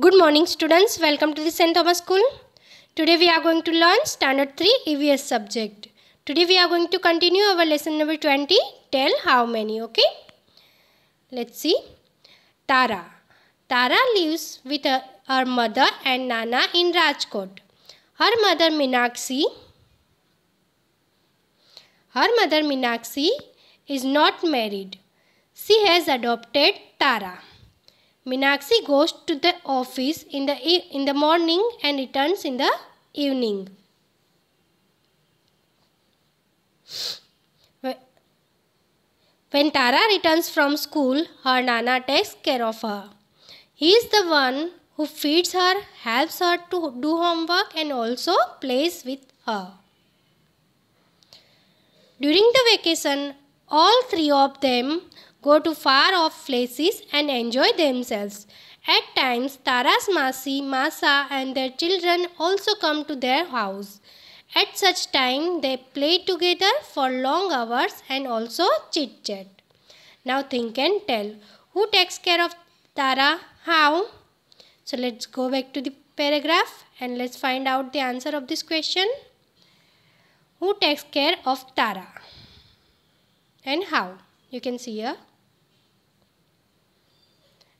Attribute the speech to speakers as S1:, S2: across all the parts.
S1: Good morning students, welcome to the St. Thomas School. Today we are going to learn Standard 3 EVS subject. Today we are going to continue our lesson number 20, tell how many, okay? Let's see. Tara. Tara lives with her, her mother and Nana in Rajkot. Her mother Minaksi. her mother Minaksi is not married. She has adopted Tara. Minaxi goes to the office in the, in the morning and returns in the evening. When Tara returns from school, her Nana takes care of her. He is the one who feeds her, helps her to do homework, and also plays with her. During the vacation, all three of them go to far off places and enjoy themselves. At times, Tara's Masi, Masa and their children also come to their house. At such time, they play together for long hours and also chit-chat. Now think and tell. Who takes care of Tara? How? So let's go back to the paragraph and let's find out the answer of this question. Who takes care of Tara? And how? You can see here.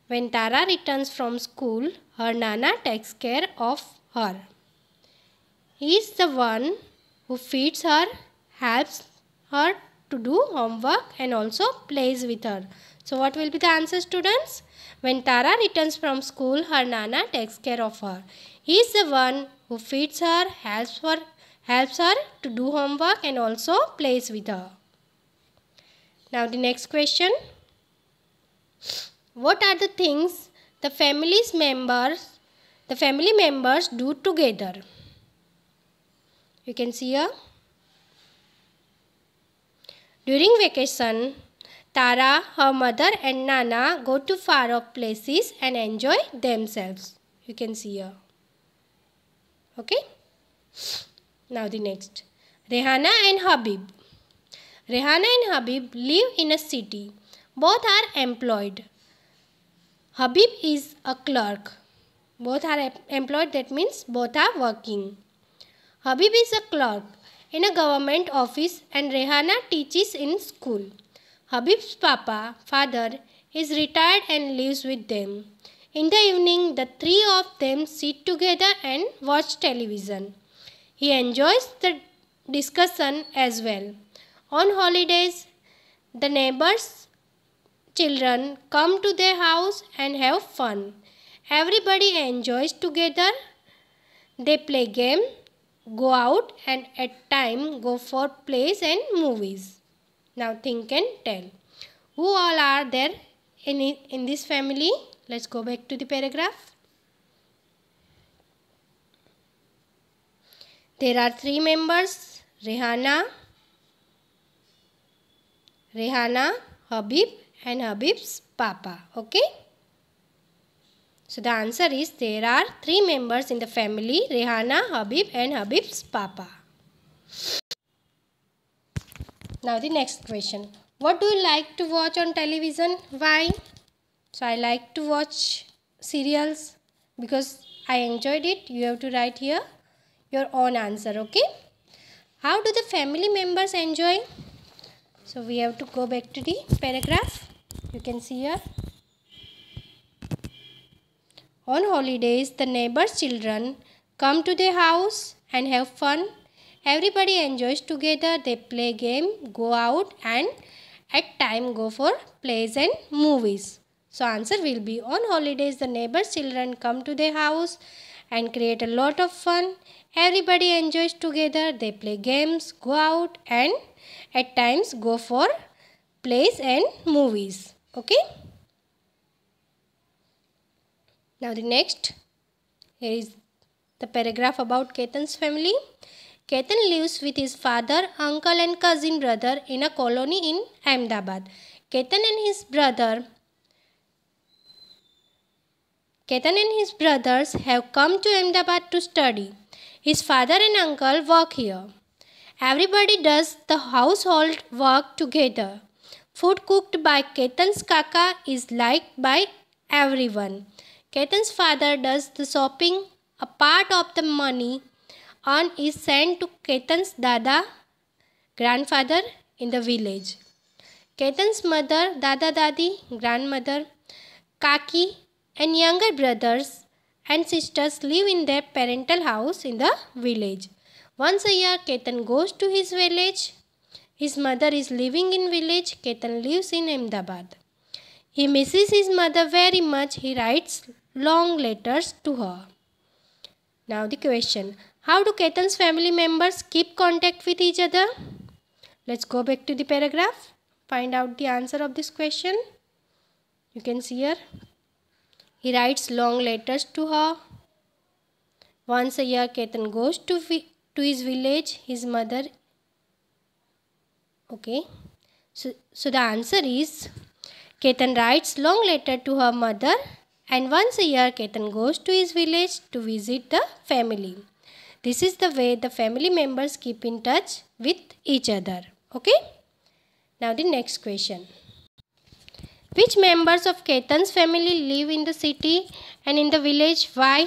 S1: When Tara returns from school, her Nana takes care of her. He is the one who feeds her, helps her to do homework and also plays with her. So what will be the answer students? When Tara returns from school, her Nana takes care of her. He is the one who feeds her, helps her, helps her to do homework and also plays with her. Now the next question. What are the things the family's members, the family members do together? You can see here. During vacation, Tara, her mother and Nana go to far off places and enjoy themselves. You can see here. Okay. Now the next. Rehana and Habib. Rehana and Habib live in a city. Both are employed. Habib is a clerk. Both are employed, that means both are working. Habib is a clerk in a government office and Rehana teaches in school. Habib's papa, father, is retired and lives with them. In the evening, the three of them sit together and watch television. He enjoys the discussion as well. On holidays, the neighbors Children come to their house and have fun. Everybody enjoys together. They play game, go out and at time go for plays and movies. Now think and tell. Who all are there in, in this family? Let's go back to the paragraph. There are three members, Rehana, Rehana, Habib and Habib's papa. Okay. So the answer is there are three members in the family Rehana, Habib and Habib's papa. Now the next question. What do you like to watch on television? Why? So I like to watch serials because I enjoyed it. You have to write here your own answer. Okay. How do the family members enjoy? So we have to go back to the paragraph. You can see here. On holidays, the neighbor's children come to their house and have fun. Everybody enjoys together. They play game, go out and at time go for plays and movies. So answer will be on holidays the neighbor's children come to their house and create a lot of fun. Everybody enjoys together. They play games, go out and at times go for plays and movies okay now the next here is the paragraph about Ketan's family Ketan lives with his father uncle and cousin brother in a colony in Ahmedabad Ketan and his brother Ketan and his brothers have come to Ahmedabad to study his father and uncle work here everybody does the household work together Food cooked by Ketan's Kaka is liked by everyone. Ketan's father does the shopping. A part of the money earned is sent to Ketan's Dada, grandfather in the village. Ketan's mother, Dada Dadi, grandmother, Kaki and younger brothers and sisters live in their parental house in the village. Once a year, Ketan goes to his village his mother is living in village. Ketan lives in Ahmedabad. He misses his mother very much. He writes long letters to her. Now the question. How do Ketan's family members keep contact with each other? Let's go back to the paragraph. Find out the answer of this question. You can see here. He writes long letters to her. Once a year, Ketan goes to, to his village. His mother Okay. So, so the answer is Ketan writes long letter to her mother and once a year Ketan goes to his village to visit the family. This is the way the family members keep in touch with each other. Okay. Now the next question. Which members of Ketan's family live in the city and in the village? Why?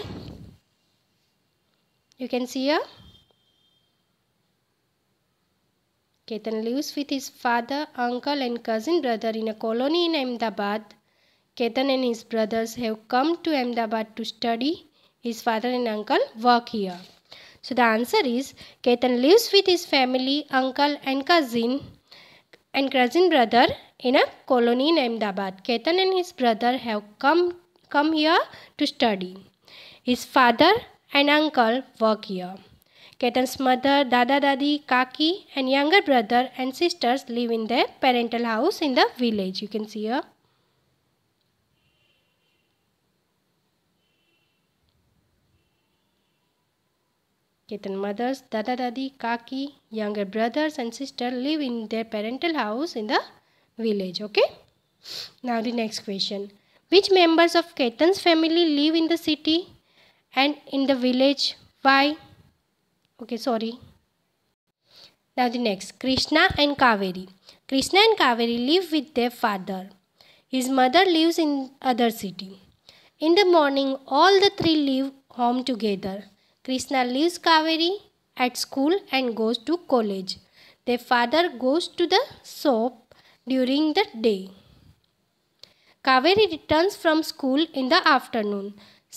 S1: You can see here. Ketan lives with his father, uncle and cousin brother in a colony in Ahmedabad. Ketan and his brothers have come to Ahmedabad to study. His father and uncle work here. So the answer is Ketan lives with his family, uncle and cousin and cousin brother in a colony in Ahmedabad. Ketan and his brother have come, come here to study. His father and uncle work here. Ketan's mother, Dada Dadi, Kaki and younger brother and sisters live in their parental house in the village. You can see here. Ketan mothers, Dada Dadi, Kaki, younger brothers and sister live in their parental house in the village. Okay. Now the next question. Which members of Ketan's family live in the city and in the village? Why? okay sorry now the next krishna and kaveri krishna and kaveri live with their father his mother lives in other city in the morning all the three leave home together krishna leaves kaveri at school and goes to college their father goes to the shop during the day kaveri returns from school in the afternoon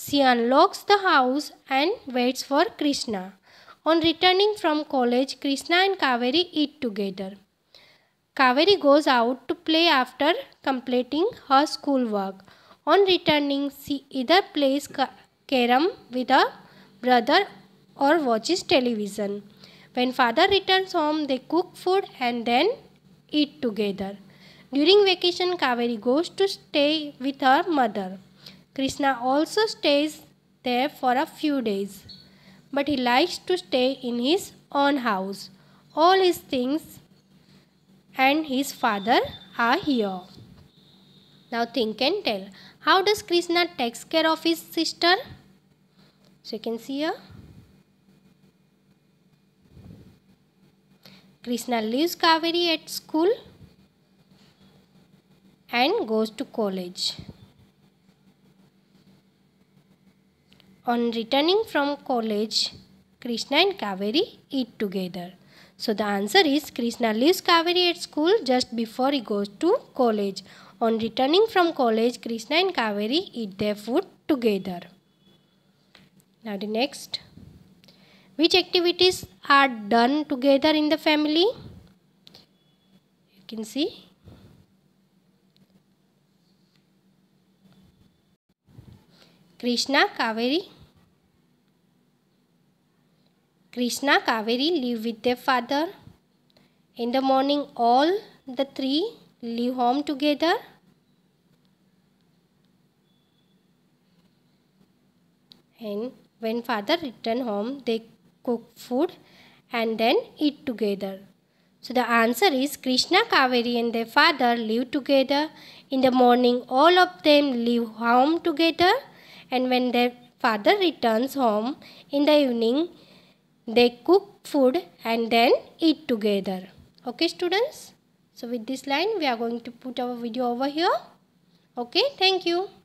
S1: she unlocks the house and waits for krishna on returning from college, Krishna and Kaveri eat together. Kaveri goes out to play after completing her schoolwork. On returning, she either plays carom with her brother or watches television. When father returns home, they cook food and then eat together. During vacation, Kaveri goes to stay with her mother. Krishna also stays there for a few days but he likes to stay in his own house. All his things and his father are here. Now think and tell. How does Krishna takes care of his sister? So you can see here. Krishna leaves Kaveri at school and goes to college. On returning from college, Krishna and Kaveri eat together. So the answer is Krishna leaves Kaveri at school just before he goes to college. On returning from college, Krishna and Kaveri eat their food together. Now the next. Which activities are done together in the family? You can see. Krishna, Kaveri, Krishna Kaveri live with their father. In the morning, all the three leave home together. And when father return home, they cook food and then eat together. So the answer is Krishna Kaveri and their father live together. In the morning, all of them leave home together. And when their father returns home in the evening, they cook food and then eat together. Okay students? So with this line we are going to put our video over here. Okay, thank you.